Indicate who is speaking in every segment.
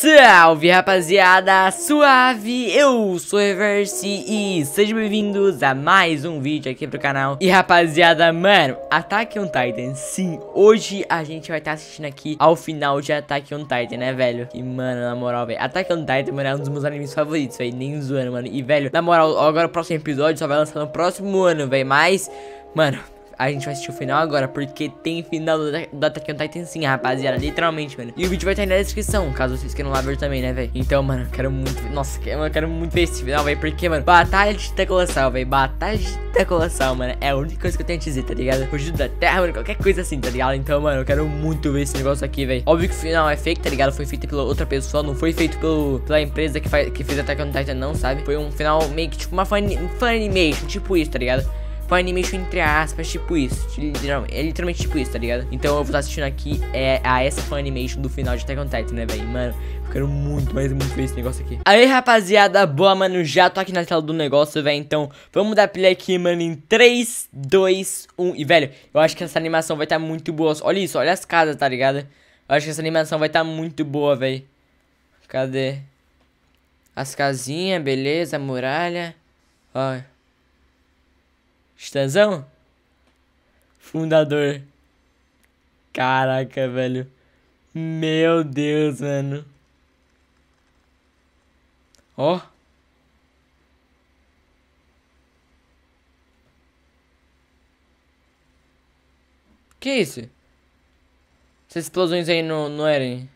Speaker 1: Salve rapaziada, suave, eu sou o Reverse e sejam bem-vindos a mais um vídeo aqui pro canal E rapaziada, mano, Attack on Titan, sim, hoje a gente vai estar tá assistindo aqui ao final de Attack on Titan, né velho E mano, na moral, velho, Attack on Titan, mano, é um dos meus animes favoritos, velho, nem zoando, mano E velho, na moral, agora o próximo episódio só vai lançar no próximo ano, velho, mas, mano a gente vai assistir o final agora, porque tem final do Attack on Titan sim, rapaziada, literalmente, mano. E o vídeo vai estar aí na descrição, caso vocês queiram lá ver também, né, velho. Então, mano, eu quero muito, nossa, eu quero muito ver esse final, velho, porque, mano, Batalha de Tita Colossal, velho, Batalha de Tita Colossal, mano, é a única coisa que eu tenho a dizer, tá ligado? Fugido da Terra, mano, qualquer coisa assim, tá ligado? Então, mano, eu quero muito ver esse negócio aqui, velho. Óbvio que o final é fake, tá ligado? Foi feito pela outra pessoa, não foi feito pelo, pela empresa que, faz, que fez Attack on Titan, não, sabe? Foi um final meio que tipo uma fan, fan animation, tipo isso, tá ligado? Foi um animation entre aspas, tipo isso. Literalmente, é literalmente tipo isso, tá ligado? Então eu vou estar assistindo aqui é, a essa fan animation do final de Tekken on Titan, né, velho? Mano, Quero muito, mas muito feliz esse negócio aqui. Aí, rapaziada, boa, mano. Já tô aqui na tela do negócio, velho. Então, vamos dar play aqui, mano, em 3, 2, 1. E, velho, eu acho que essa animação vai estar tá muito boa. Olha isso, olha as casas, tá ligado? Eu acho que essa animação vai estar tá muito boa, velho. Cadê? As casinhas, beleza, muralha. Ó. Estanzão? Fundador. Caraca, velho. Meu Deus, mano. Ó. Oh. Que é isso? Essas explosões aí não, não eram.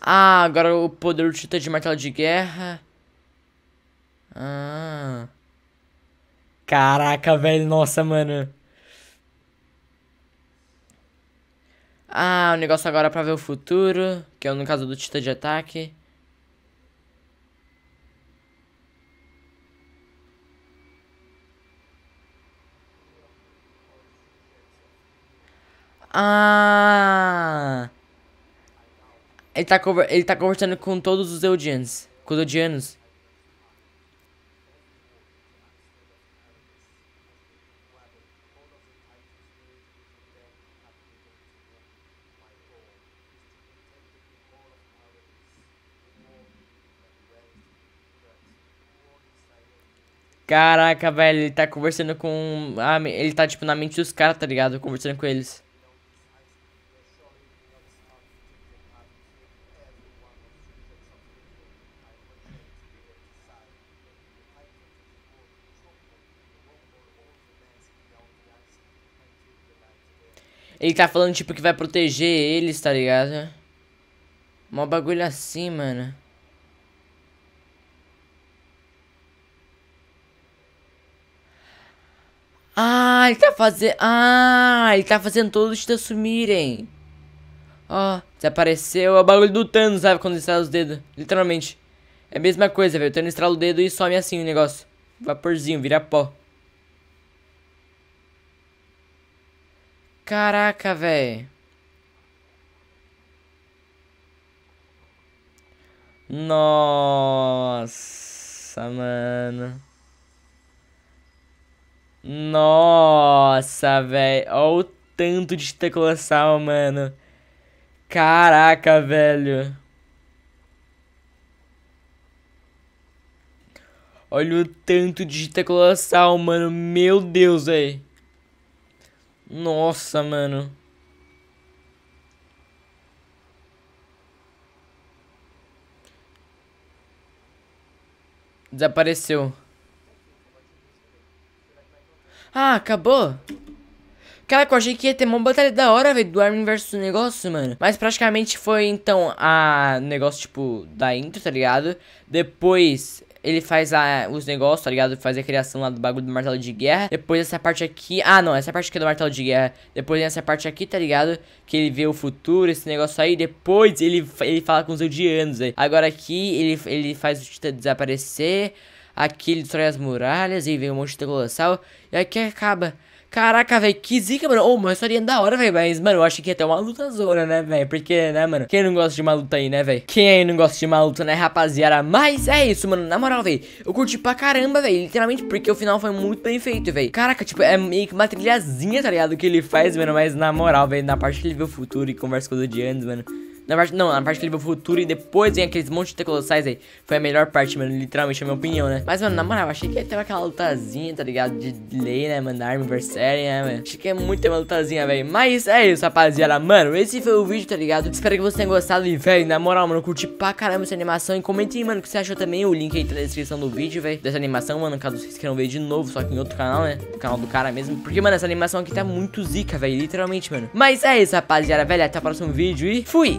Speaker 1: Ah, agora o poder do titã de martelo de guerra. Ah. Caraca, velho. Nossa, mano. Ah, o negócio agora é pra ver o futuro. Que é no caso do Tita de ataque. Ah! Ele tá, ele tá conversando com todos os Eldians. Com os Eldianos. Caraca, velho, ele tá conversando com. Ah, ele tá, tipo, na mente dos caras, tá ligado? Conversando com eles. Ele tá falando, tipo, que vai proteger eles, tá ligado? Mó bagulho assim, mano. ele tá fazendo... Ah, ele tá fazendo todos te assumirem. Ó, oh, desapareceu. É o bagulho do Thanos, sabe? Quando ele estrala os dedos. Literalmente. É a mesma coisa, velho. O Thanos estrala o dedo e some assim o negócio. Vaporzinho, vira pó. Caraca, velho. Nossa, mano. Nossa, velho. Olha o tanto de teclossal, mano. Caraca, velho. Olha o tanto de teclossal, mano. Meu Deus, velho. Nossa, mano. Desapareceu. Ah, acabou? Caraca, eu achei que ia ter uma batalha da hora, velho, do Armin versus o negócio, mano. Mas praticamente foi, então, a negócio, tipo, da intro, tá ligado? Depois, ele faz a, os negócios, tá ligado? Faz a criação lá do bagulho do martelo de guerra. Depois essa parte aqui. Ah, não, essa parte aqui é do martelo de guerra. Depois essa parte aqui, tá ligado? Que ele vê o futuro, esse negócio aí. Depois ele, ele fala com os Eldianos aí. Agora aqui ele, ele faz o Tita desaparecer. Aqui ele destrói as muralhas e vem um monte de colossal. E aqui acaba. Caraca, velho, que zica, mano. Ô, oh, uma historinha é da hora, velho. Mas, mano, eu acho que ia é ter uma luta zona, né, velho? Porque, né, mano? Quem não gosta de uma luta aí, né, velho? Quem aí não gosta de uma luta, né, rapaziada? Mas é isso, mano. Na moral, velho. Eu curti pra caramba, velho. Literalmente, porque o final foi muito bem feito, velho. Caraca, tipo, é meio que uma trilhazinha, tá ligado? Que ele faz, mano. Mas, na moral, velho, na parte que ele vê o futuro e conversa com o Dianes, mano. Na parte, não, na parte que ele vê o futuro e depois vem aqueles montes de colossais aí. Foi a melhor parte, mano, literalmente, a minha opinião, né? Mas, mano, na moral, achei que ter aquela lutazinha, tá ligado? De lei, né, mano? Da Armin vs né, mano? Achei que é muito uma lutazinha, velho. Mas é isso, rapaziada. Mano, esse foi o vídeo, tá ligado? Espero que vocês tenham gostado. E, velho, na moral, mano, curti pra caramba essa animação. E comentem, mano, o que você achou também. O link aí tá na descrição do vídeo, velho. Dessa animação, mano, caso vocês queiram ver de novo, só que em outro canal, né? No canal do cara mesmo. Porque, mano, essa animação aqui tá muito zica, velho. Literalmente, mano. Mas é isso, rapaziada, velho. Até o próximo vídeo e fui!